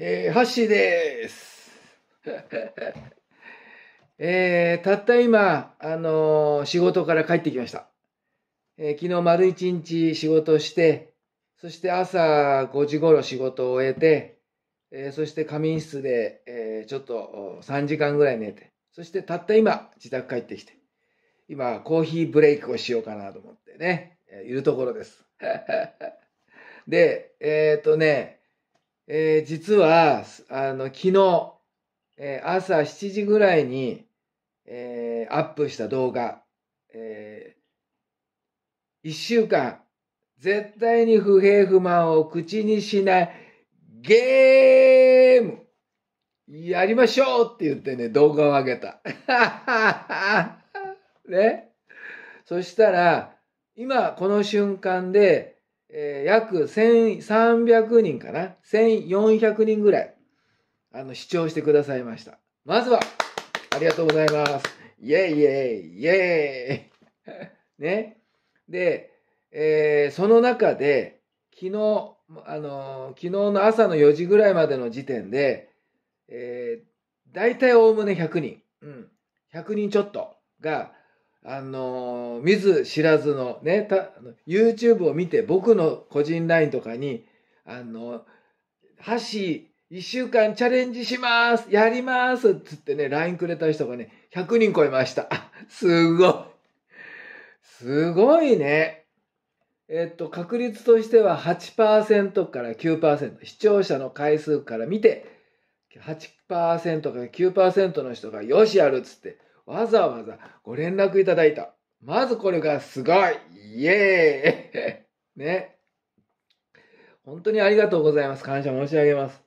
えー、ハッシーです。えー、たった今、あのー、仕事から帰ってきました。え昨日丸一日仕事して、そして朝5時頃仕事を終えて、えそして仮眠室で、えちょっと3時間ぐらい寝て、そしてたった今自宅帰ってきて、今コーヒーブレイクをしようかなと思ってね、いるところです。で、えっ、とね、えー、実は、あの、昨日、えー、朝7時ぐらいに、えー、アップした動画、えー、1週間、絶対に不平不満を口にしないゲームやりましょうって言ってね、動画を上げた。ね。そしたら、今この瞬間でえー、約1300人かな、1400人ぐらい、あの、視聴してくださいました。まずは、ありがとうございます。イェイイェイイェイ ね。で、えー、その中で、昨日、あの昨日の朝の4時ぐらいまでの時点で、えー、大体おおむね100人、うん、100人ちょっとが、あの、見ず知らずのね、た、YouTube を見て僕の個人 LINE とかに、あの、ハッ一週間チャレンジしますやりますつってね、LINE くれた人がね、100人超えました。すごい。すごいね。えっと、確率としては8%から9%。視聴者の回数から見て、8%から9%の人がよしやるっつって、わざわざご連絡いただいた。まずこれがすごいイエーイ ね。本当にありがとうございます。感謝申し上げます。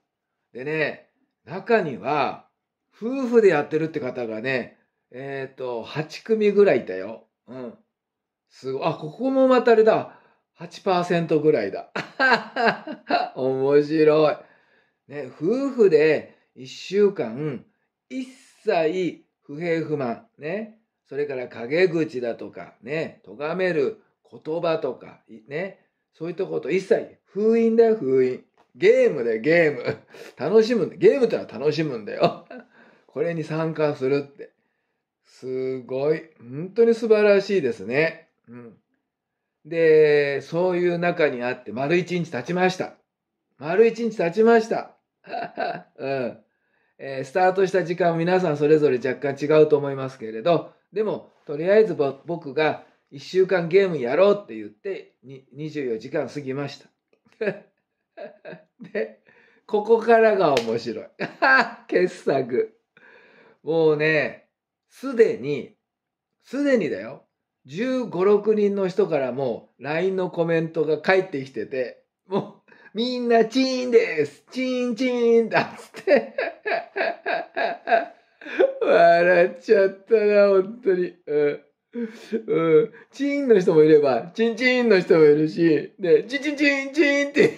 でね、中には、夫婦でやってるって方がね、えっ、ー、と、8組ぐらいいたよ。うん。すごい。あ、ここもまたあれだ。8%ぐらいだ。面白い。ね、夫婦で1週間、一切不平不満、ね、それから陰口だとか、ね、咎める言葉とか、ね、そういったこと一切、封印だよ、封印。ゲームでゲーム。楽しむ。ゲームってのは楽しむんだよ。これに参加するって。すごい。本当に素晴らしいですね。うん。で、そういう中にあって、丸一日経ちました。丸一日経ちました。うん。えー、スタートした時間皆さんそれぞれ若干違うと思いますけれど、でも、とりあえず僕が1週間ゲームやろうって言って、24時間過ぎました。で、ここからが面白い。傑作。もうね、すでに、すでにだよ。15、6人の人からもう LINE のコメントが返ってきてて、もうみんなチーンですチーンチーンだっつって。笑っちゃったな、本当に。うんうん、チーンの人もいれば、チンチンの人もいるし、で、チンチンチンチンって、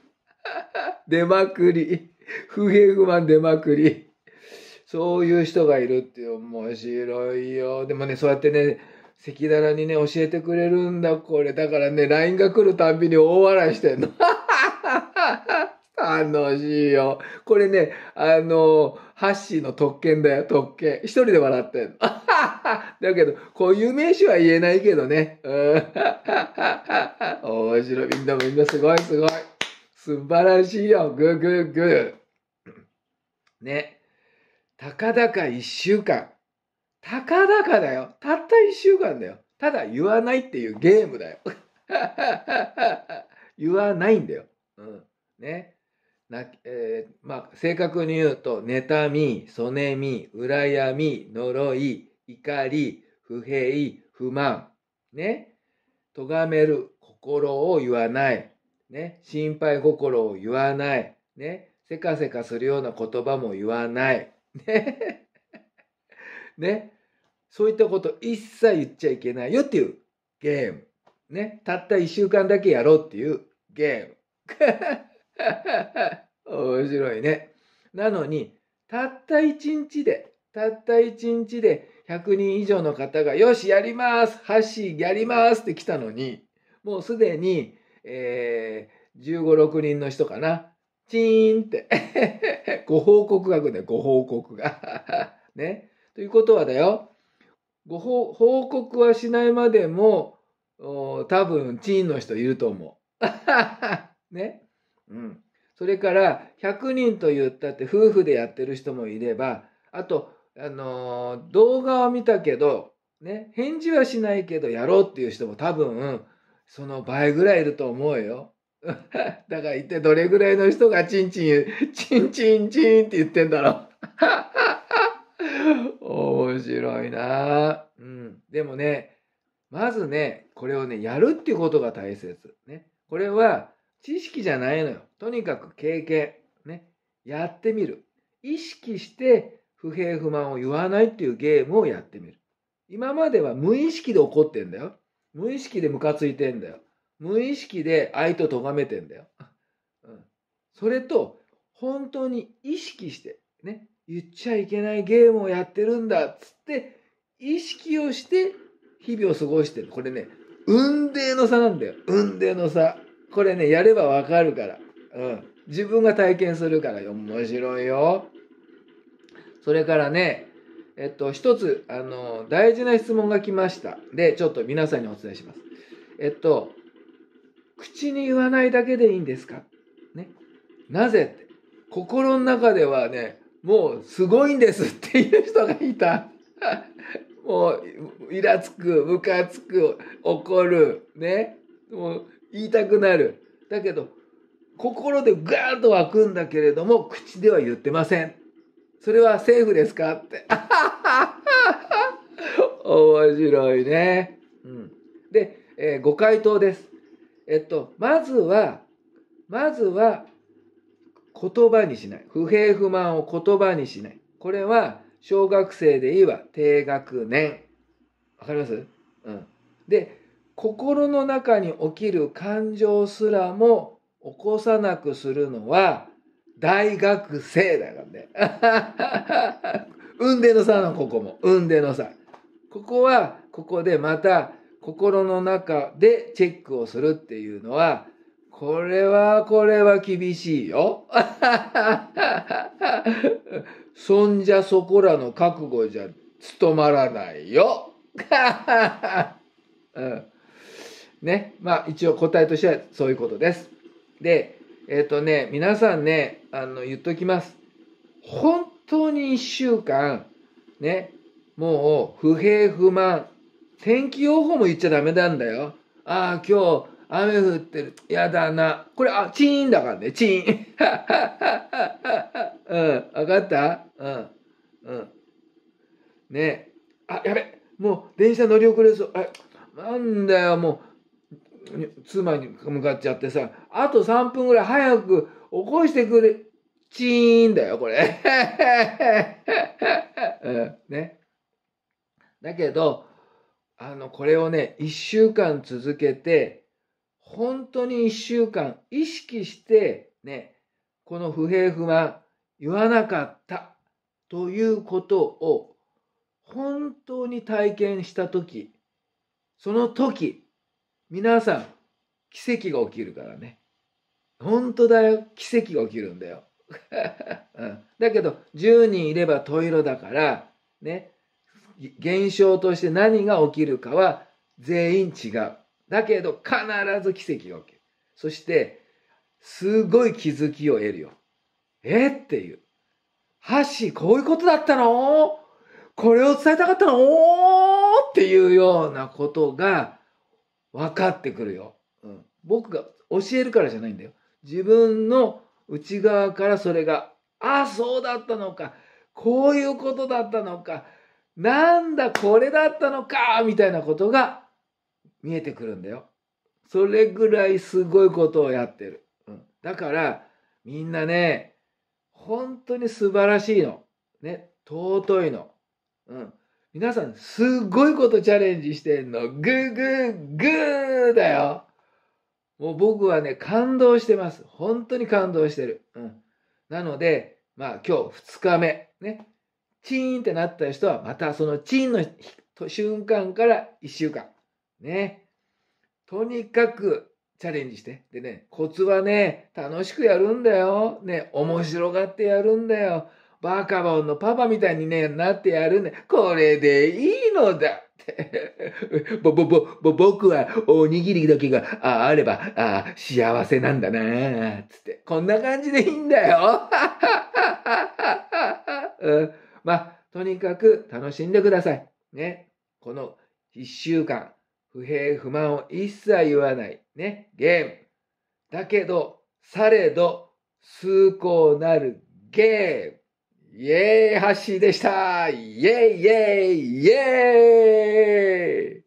出まくり。不平不満出まくり。そういう人がいるって面白いよ。でもね、そうやってね、赤裸々にね、教えてくれるんだ、これ。だからね、LINE が来るたんびに大笑いしてんの。楽しいよ。これね、あの、ハッシーの特権だよ、特権。一人で笑ってんの。だけど、こういう名詞は言えないけどね。う 面白い。みんなみんなすごいすごい。素晴らしいよ。グーグーグー。ね。たかだか一週間。たかだかだよ。たった1週間だよ。ただ言わないっていうゲームだよ。言わないんだよ。うん。ね。なえー、まあ、正確に言うと、妬み、そねみ、羨み、呪い、怒り、不平、不満。ね。咎める心を言わない。ね。心配心を言わない。ね。せかせかするような言葉も言わない。ね。ね。そういったこと一切言っちゃいけないよっていうゲーム。ね。たった1週間だけやろうっていうゲーム。面白いね。なのに、たった1日で、たった1日で100人以上の方が、よし、やりますハッシーやりますって来たのに、もうすでに、えー、15、6人の人かな。チーンって ご報告が来るんだよ、ご報告が ね。ということはだよ、ご報告はしないまでも、多分、チーンの人いると思う。ね。うん。それから、100人と言ったって夫婦でやってる人もいれば、あと、あのー、動画は見たけど、ね、返事はしないけどやろうっていう人も多分、その倍ぐらいいると思うよ。だから一体どれぐらいの人がチンチン、チンチンチンって言ってんだろう。面白いなうん。でもね、まずね、これをね、やるっていうことが大切。ね。これは知識じゃないのよ。とにかく経験。ね。やってみる。意識して不平不満を言わないっていうゲームをやってみる。今までは無意識で怒ってんだよ。無意識でムカついてんだよ。無意識で愛と咎めてんだよ。うん。それと、本当に意識して、ね、言っちゃいけないゲームをやってるんだっつって意識をして日々を過ごしてるこれね運命の差なんだよ運命の差これねやればわかるから、うん、自分が体験するから面白いよそれからねえっと一つあの大事な質問が来ましたでちょっと皆さんにお伝えしますえっと口に言わないだけでいいんですかねなぜって心の中ではねもうすごいんですっていう人がいた。もう、イラつく、ムカつく、怒る、ね。もう、言いたくなる。だけど、心でガーッと湧くんだけれども、口では言ってません。それはセーフですかって。面白いね。うん。で、えー、ご回答です。えっと、まずは、まずは、言葉にしない。不平不満を言葉にしない。これは小学生でいいわ。低学年。わかりますうん。で、心の中に起きる感情すらも起こさなくするのは大学生だからね。運での差のここも。運での差。ここは、ここでまた心の中でチェックをするっていうのはこれは、これは厳しいよ。そんじゃそこらの覚悟じゃ務まらないよ。うん、ね。まあ一応答えとしてはそういうことです。で、えっ、ー、とね、皆さんね、あの、言っときます。本当に1週間、ね、もう不平不満。天気予報も言っちゃダメなんだよ。ああ、今日、雨降ってる。やだな。これ、あ、チーンだからね、チーン。うん、わかったうん、うん。ねえ。あ、やべ、もう電車乗り遅れそう。あなんだよ、もう、妻に向かっちゃってさ、あと3分ぐらい早く起こしてくれ、チーンだよ、これ。うん、ね。だけど、あの、これをね、1週間続けて、本当に1週間意識してね、この不平不満言わなかったということを本当に体験した時、その時、皆さん奇跡が起きるからね。本当だよ、奇跡が起きるんだよ。だけど10人いれば十色だからね現象として何が起きるかは全員違うだけど必ず奇跡が起きる。そして、すごい気づきを得るよ。えっていう。ハッシー、こういうことだったのこれを伝えたかったのっていうようなことが分かってくるよ。うん、僕が教えるからじゃないんだよ。自分の内側からそれが、ああ、そうだったのか。こういうことだったのか。なんだ、これだったのか。みたいなことが見えてくるんだよ。それぐらいすごいことをやってる。うん、だからみんなね、本当に素晴らしいの。ね、尊いの。うん。皆さん、すごいことチャレンジしてんの。グーグーグーだよ。もう僕はね、感動してます。本当に感動してる。うん。なので、まあ今日2日目。ね。チーンってなった人は、またそのチーンの瞬間から1週間。ね。とにかくチャレンジして。でね、コツはね、楽しくやるんだよ。ね、面白がってやるんだよ。バカボンのパパみたいに、ね、なってやるんだよ。これでいいのだ。ぼ、ぼ、ぼ、ぼ、僕はおにぎりだけがああればあ幸せなんだなつって。こんな感じでいいんだよ。まあ、とにかく楽しんでください。ね。この一週間、不平不満を一切言わない。ね。ゲーム。だけど、されど、崇高なるゲーム。イエーイ、ハッシーでしたイェーイイエーイイエーイ